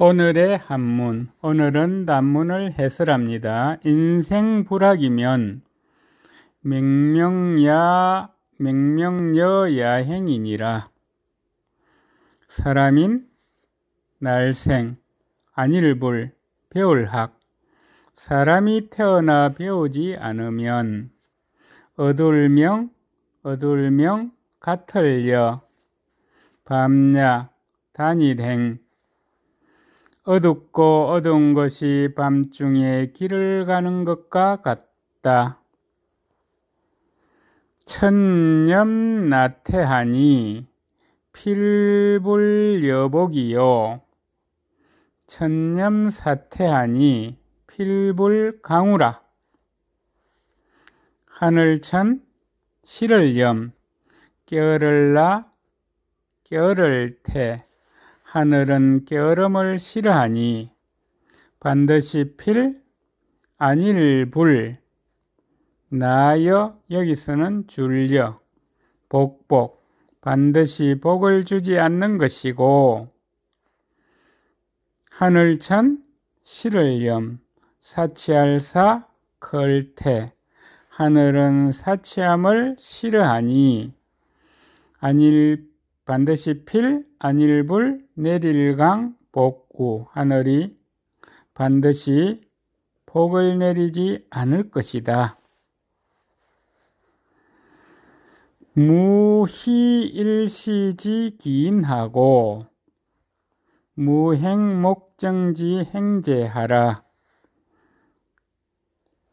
오늘의 한문. 오늘은 단문을 해설합니다. 인생 불악이면 맹명야 맹명여 야행이니라. 사람인 날생 안일불 배울학 사람이 태어나 배우지 않으면 어둘명 어둘명 같을려 밤야 단일행 어둡고 어두운 것이 밤중에 길을 가는 것과 같다. 천념 나태하니 필불여복이요. 천념 사태하니 필불강우라. 하늘천 실을 염, 겨를나, 겨를태, 하늘은 게으름을 싫어하니 반드시 필 아닐 불 나여 여기서는 줄려 복복 반드시 복을 주지 않는 것이고 하늘천 실을염 사치할사 걸태 하늘은 사치함을 싫어하니 아닐 반드시 필, 안일불, 내릴강, 복구, 하늘이 반드시 복을 내리지 않을 것이다. 무희일시지 기인하고 무행목정지 행제하라.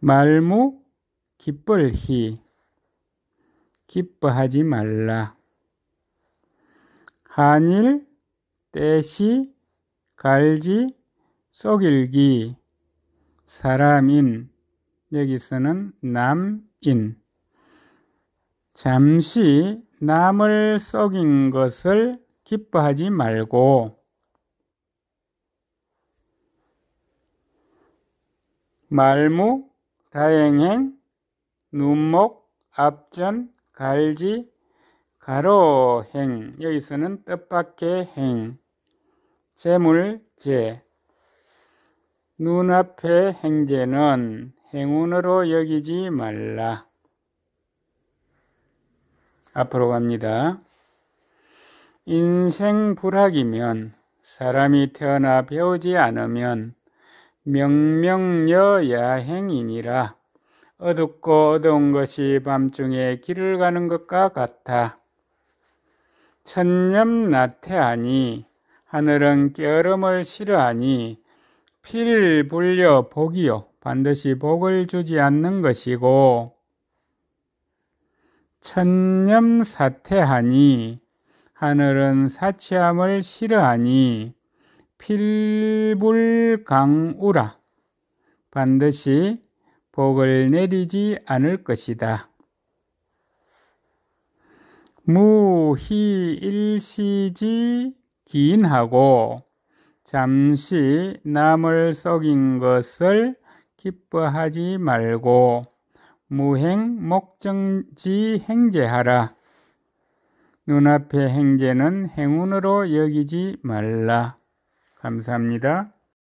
말무 기쁠히 기뻐하지 말라. 한일, 때시, 갈지, 속일기, 사람인, 여기서는 남인. 잠시 남을 속인 것을 기뻐하지 말고, 말무, 다행행, 눈목, 앞전, 갈지, 가로행 여기서는 뜻밖의 행 재물재 눈앞의 행재는 행운으로 여기지 말라 앞으로 갑니다 인생 불학이면 사람이 태어나 배우지 않으면 명명여 야행이니라 어둡고 어두운 것이 밤중에 길을 가는 것과 같아 천념 나태하니 하늘은 깨름을 싫어하니 피를 불려 복이요 반드시 복을 주지 않는 것이고 천념 사태하니 하늘은 사치함을 싫어하니 필불강우라 반드시 복을 내리지 않을 것이다. 무희 일시지 기인하고 잠시 남을 썩인 것을 기뻐하지 말고 무행 목정지 행제하라. 눈앞의 행제는 행운으로 여기지 말라. 감사합니다.